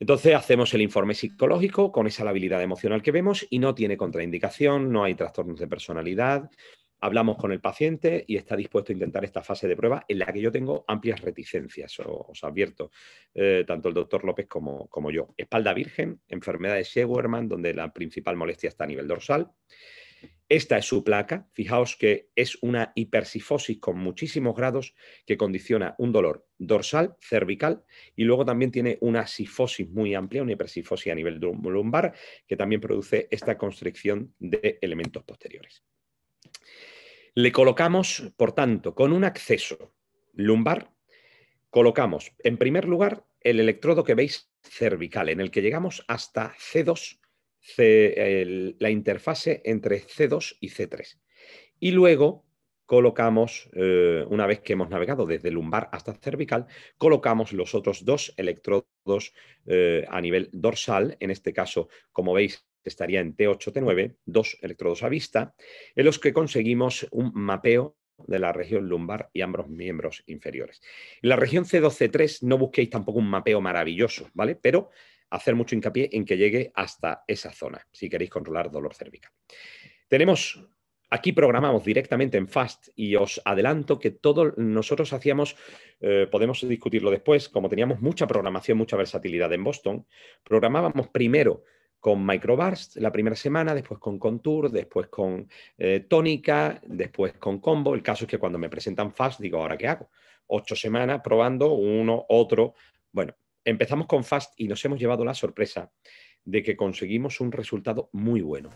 Entonces hacemos el informe psicológico con esa labilidad emocional que vemos y no tiene contraindicación, no hay trastornos de personalidad, hablamos con el paciente y está dispuesto a intentar esta fase de prueba en la que yo tengo amplias reticencias, os, advierto, eh, tanto el doctor López como, como yo. Espalda virgen, enfermedad de Shewerman, donde la principal molestia está a nivel dorsal. Esta es su placa. Fijaos que es una hipersifosis con muchísimos grados que condiciona un dolor dorsal, cervical y luego también tiene una sifosis muy amplia, una hipersifosis a nivel lumbar que también produce esta constricción de elementos posteriores. Le colocamos, por tanto, con un acceso lumbar, colocamos en primer lugar el electrodo que veis cervical, en el que llegamos hasta C2 la interfase entre C2 y C3. Y luego colocamos, eh, una vez que hemos navegado desde lumbar hasta cervical, colocamos los otros dos electrodos eh, a nivel dorsal, en este caso, como veis, estaría en T8, T9, dos electrodos a vista, en los que conseguimos un mapeo de la región lumbar y ambos miembros inferiores. En la región C2, C3 no busquéis tampoco un mapeo maravilloso, ¿vale? Pero hacer mucho hincapié en que llegue hasta esa zona, si queréis controlar dolor cervical. Tenemos Aquí programamos directamente en FAST y os adelanto que todos nosotros hacíamos, eh, podemos discutirlo después, como teníamos mucha programación, mucha versatilidad en Boston, programábamos primero con microburst la primera semana, después con contour, después con eh, tónica, después con combo. El caso es que cuando me presentan FAST digo, ¿ahora qué hago? Ocho semanas probando uno, otro. Bueno, Empezamos con Fast y nos hemos llevado la sorpresa de que conseguimos un resultado muy bueno.